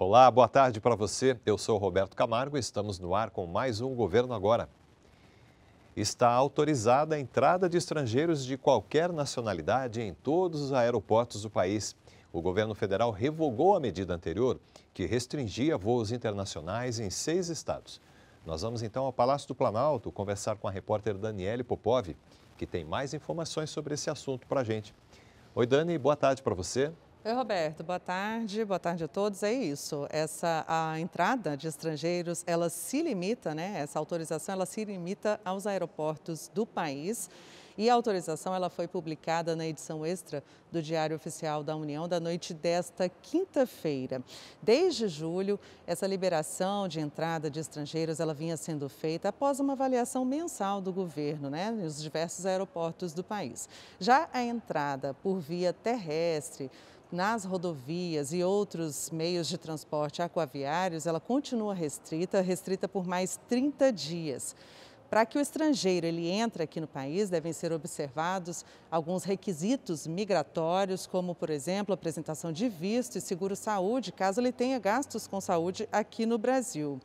Olá, boa tarde para você. Eu sou Roberto Camargo e estamos no ar com mais um Governo Agora. Está autorizada a entrada de estrangeiros de qualquer nacionalidade em todos os aeroportos do país. O governo federal revogou a medida anterior, que restringia voos internacionais em seis estados. Nós vamos então ao Palácio do Planalto conversar com a repórter Daniele Popov, que tem mais informações sobre esse assunto para a gente. Oi, Dani, boa tarde para você. Oi, Roberto, boa tarde, boa tarde a todos. É isso, essa a entrada de estrangeiros, ela se limita, né? Essa autorização, ela se limita aos aeroportos do país. E a autorização ela foi publicada na edição extra do Diário Oficial da União da noite desta quinta-feira. Desde julho, essa liberação de entrada de estrangeiros ela vinha sendo feita após uma avaliação mensal do governo, né, nos diversos aeroportos do país. Já a entrada por via terrestre nas rodovias e outros meios de transporte aquaviários, ela continua restrita, restrita por mais 30 dias. Para que o estrangeiro ele entre aqui no país, devem ser observados alguns requisitos migratórios, como, por exemplo, apresentação de visto e seguro-saúde, caso ele tenha gastos com saúde aqui no Brasil.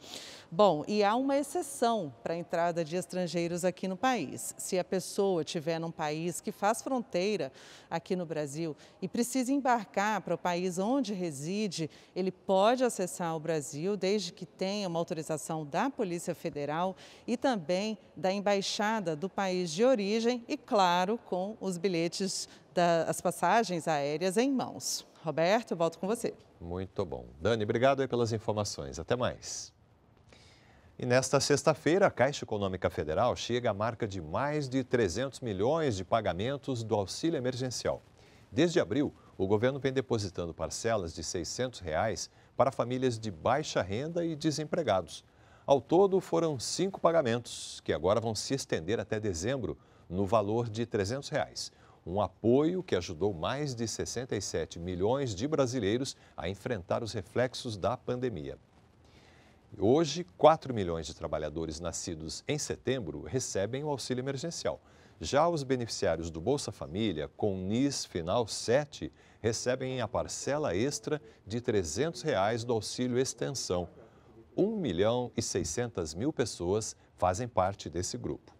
Bom, e há uma exceção para a entrada de estrangeiros aqui no país. Se a pessoa estiver num país que faz fronteira aqui no Brasil e precisa embarcar para o país onde reside, ele pode acessar o Brasil desde que tenha uma autorização da Polícia Federal e também da embaixada do país de origem e, claro, com os bilhetes das passagens aéreas em mãos. Roberto, volto com você. Muito bom. Dani, obrigado aí pelas informações. Até mais. E nesta sexta-feira, a Caixa Econômica Federal chega à marca de mais de 300 milhões de pagamentos do auxílio emergencial. Desde abril, o governo vem depositando parcelas de R$ 600 reais para famílias de baixa renda e desempregados. Ao todo, foram cinco pagamentos, que agora vão se estender até dezembro, no valor de R$ 300. Reais. Um apoio que ajudou mais de 67 milhões de brasileiros a enfrentar os reflexos da pandemia. Hoje, 4 milhões de trabalhadores nascidos em setembro recebem o auxílio emergencial. Já os beneficiários do Bolsa Família, com NIS final 7, recebem a parcela extra de R$ 300 reais do auxílio extensão. 1 milhão e 600 mil pessoas fazem parte desse grupo.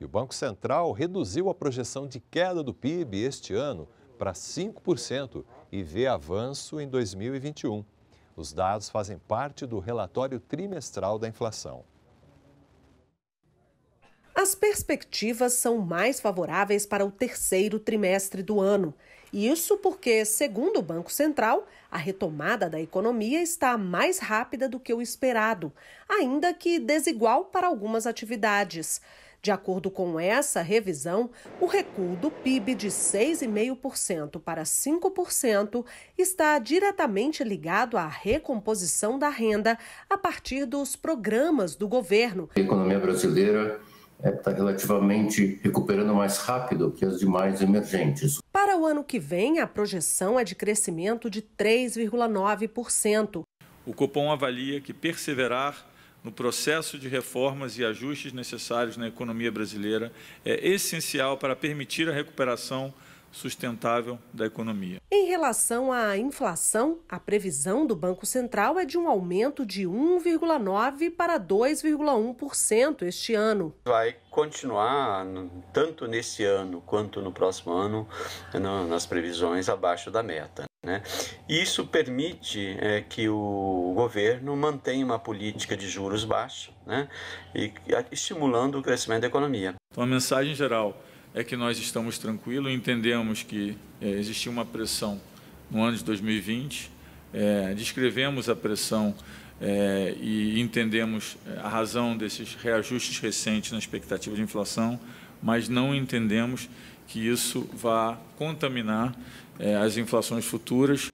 E o Banco Central reduziu a projeção de queda do PIB este ano para 5% e vê avanço em 2021. Os dados fazem parte do relatório trimestral da inflação. As perspectivas são mais favoráveis para o terceiro trimestre do ano. Isso porque, segundo o Banco Central, a retomada da economia está mais rápida do que o esperado, ainda que desigual para algumas atividades. De acordo com essa revisão, o recuo do PIB de 6,5% para 5% está diretamente ligado à recomposição da renda a partir dos programas do governo. A economia brasileira está é, tá relativamente recuperando mais rápido que as demais emergentes. Para o ano que vem, a projeção é de crescimento de 3,9%. O Copom avalia que perseverar no processo de reformas e ajustes necessários na economia brasileira é essencial para permitir a recuperação sustentável da economia. Em relação à inflação, a previsão do Banco Central é de um aumento de 1,9 para 2,1% este ano. Vai continuar tanto nesse ano quanto no próximo ano nas previsões abaixo da meta. Né? Isso permite é, que o governo mantenha uma política de juros baixa né? e estimulando o crescimento da economia. Então, a mensagem geral é que nós estamos tranquilos, entendemos que é, existiu uma pressão no ano de 2020, é, descrevemos a pressão é, e entendemos é, a razão desses reajustes recentes na expectativa de inflação, mas não entendemos que isso vá contaminar é, as inflações futuras.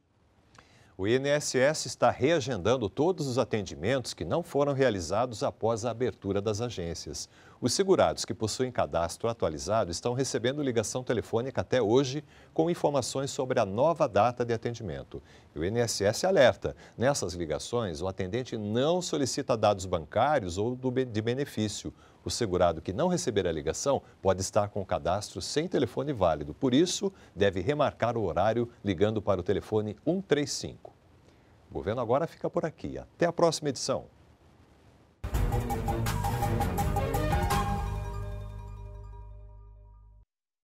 O INSS está reagendando todos os atendimentos que não foram realizados após a abertura das agências. Os segurados que possuem cadastro atualizado estão recebendo ligação telefônica até hoje com informações sobre a nova data de atendimento. E o INSS alerta: nessas ligações, o atendente não solicita dados bancários ou de benefício. O segurado que não receber a ligação pode estar com o cadastro sem telefone válido. Por isso, deve remarcar o horário ligando para o telefone 135. O governo agora fica por aqui. Até a próxima edição.